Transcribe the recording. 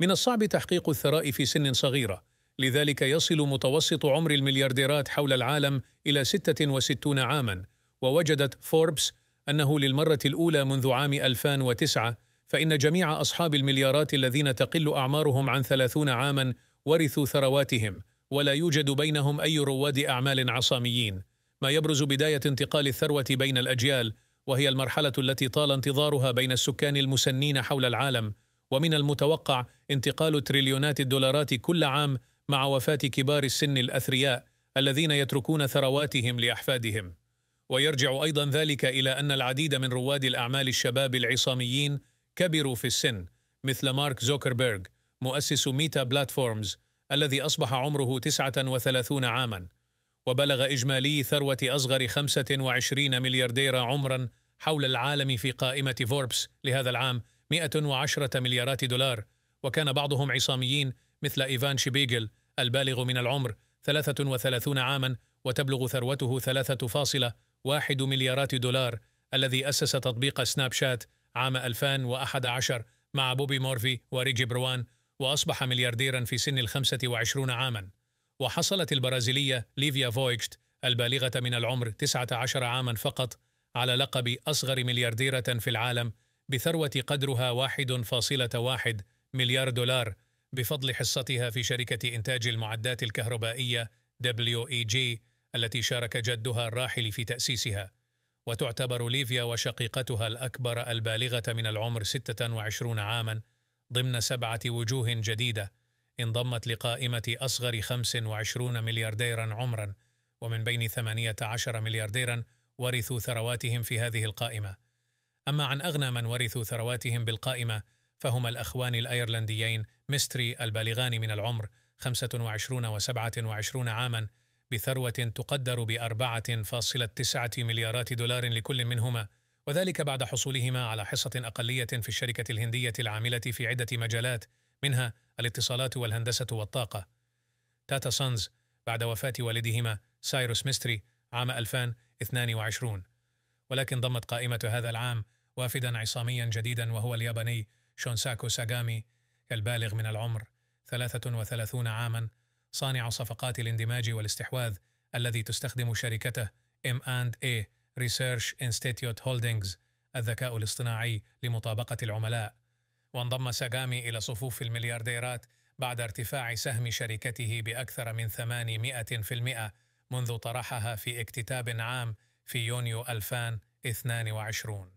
من الصعب تحقيق الثراء في سن صغيرة لذلك يصل متوسط عمر المليارديرات حول العالم إلى 66 عاماً ووجدت فوربس أنه للمرة الأولى منذ عام 2009 فإن جميع أصحاب المليارات الذين تقل أعمارهم عن 30 عاماً ورثوا ثرواتهم ولا يوجد بينهم أي رواد أعمال عصاميين ما يبرز بداية انتقال الثروة بين الأجيال وهي المرحلة التي طال انتظارها بين السكان المسنين حول العالم ومن المتوقع انتقال تريليونات الدولارات كل عام مع وفاة كبار السن الأثرياء الذين يتركون ثرواتهم لأحفادهم ويرجع أيضا ذلك إلى أن العديد من رواد الأعمال الشباب العصاميين كبروا في السن مثل مارك زوكربيرغ مؤسس ميتا بلاتفورمز الذي أصبح عمره 39 عاماً وبلغ إجمالي ثروة أصغر 25 ملياردير عمراً حول العالم في قائمة فوربس لهذا العام 110 مليارات دولار وكان بعضهم عصاميين مثل إيفان شبيجل البالغ من العمر 33 عاما وتبلغ ثروته 3.1 مليارات دولار الذي أسس تطبيق سناب شات عام 2011 مع بوبي مورفي وريجي بروان وأصبح مليارديرا في سن الخمسة وعشرون عاما وحصلت البرازيلية ليفيا فويكشت البالغة من العمر 19 عاما فقط على لقب أصغر مليارديرة في العالم بثروة قدرها 1.1 مليار دولار بفضل حصتها في شركة إنتاج المعدات الكهربائية WEG التي شارك جدها الراحل في تأسيسها وتعتبر ليفيا وشقيقتها الأكبر البالغة من العمر 26 عاماً ضمن سبعة وجوه جديدة انضمت لقائمة أصغر 25 مليارديرا عمراً ومن بين 18 مليارديرا ورثوا ثرواتهم في هذه القائمة أما عن أغنى من ورثوا ثرواتهم بالقائمة فهما الأخوان الأيرلنديين ميستري البالغان من العمر 25 و27 عاما بثروة تقدر بأربعة فاصلة تسعة مليارات دولار لكل منهما وذلك بعد حصولهما على حصة أقلية في الشركة الهندية العاملة في عدة مجالات منها الاتصالات والهندسة والطاقة تاتا سانز بعد وفاة والدهما سايروس ميستري عام 2022 ولكن ضمت قائمة هذا العام وافدا عصاميا جديدا وهو الياباني شونساكو ساغامي البالغ من العمر 33 عاما صانع صفقات الاندماج والاستحواذ الذي تستخدم شركته ام اي ريسيرش انستيتيوت هولدينجز الذكاء الاصطناعي لمطابقة العملاء وانضم ساغامي إلى صفوف المليارديرات بعد ارتفاع سهم شركته بأكثر من 800% منذ طرحها في اكتتاب عام في يونيو 2022